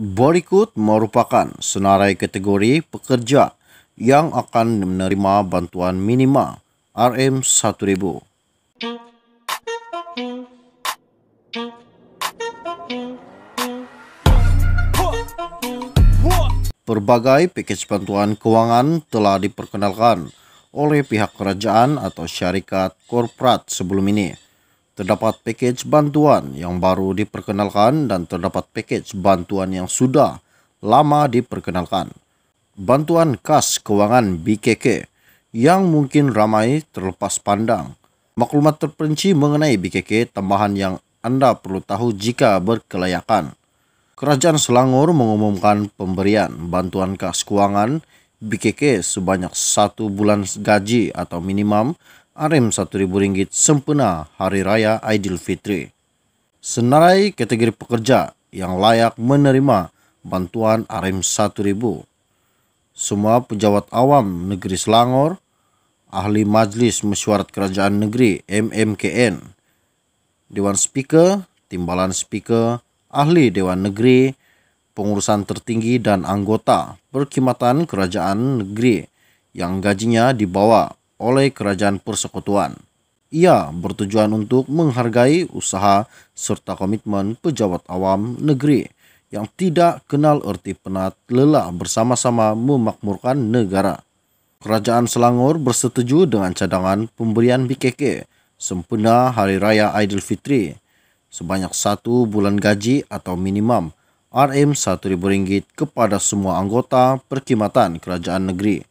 Berikut merupakan senarai kategori pekerja yang akan menerima bantuan minimal RM1000. Berbagai paket bantuan keuangan telah diperkenalkan oleh pihak kerajaan atau syarikat korporat sebelum ini Terdapat package bantuan yang baru diperkenalkan dan terdapat package bantuan yang sudah lama diperkenalkan. Bantuan kas keuangan BKK yang mungkin ramai terlepas pandang. Maklumat terperinci mengenai BKK tambahan yang Anda perlu tahu jika berkelayakan. Kerajaan Selangor mengumumkan pemberian bantuan kas keuangan BKK sebanyak satu bulan gaji atau minimum RM 1000 sempena Hari Raya Aidilfitri. Senarai kategori pekerja yang layak menerima bantuan RM 1000. Semua pejabat awam negeri Selangor, ahli Majlis Mesyuarat Kerajaan Negeri MMKN, Dewan Speaker, Timbalan Speaker, ahli Dewan Negeri, pengurusan tertinggi dan anggota perkhidmatan kerajaan negeri yang gajinya di bawah oleh kerajaan persekutuan. Ia bertujuan untuk menghargai usaha serta komitmen pejabat awam negeri yang tidak kenal erti penat lelah bersama-sama memakmurkan negara. Kerajaan Selangor bersetuju dengan cadangan pemberian BKK sempena Hari Raya Aidilfitri sebanyak satu bulan gaji atau minimum RM 1000 kepada semua anggota perkhidmatan kerajaan negeri.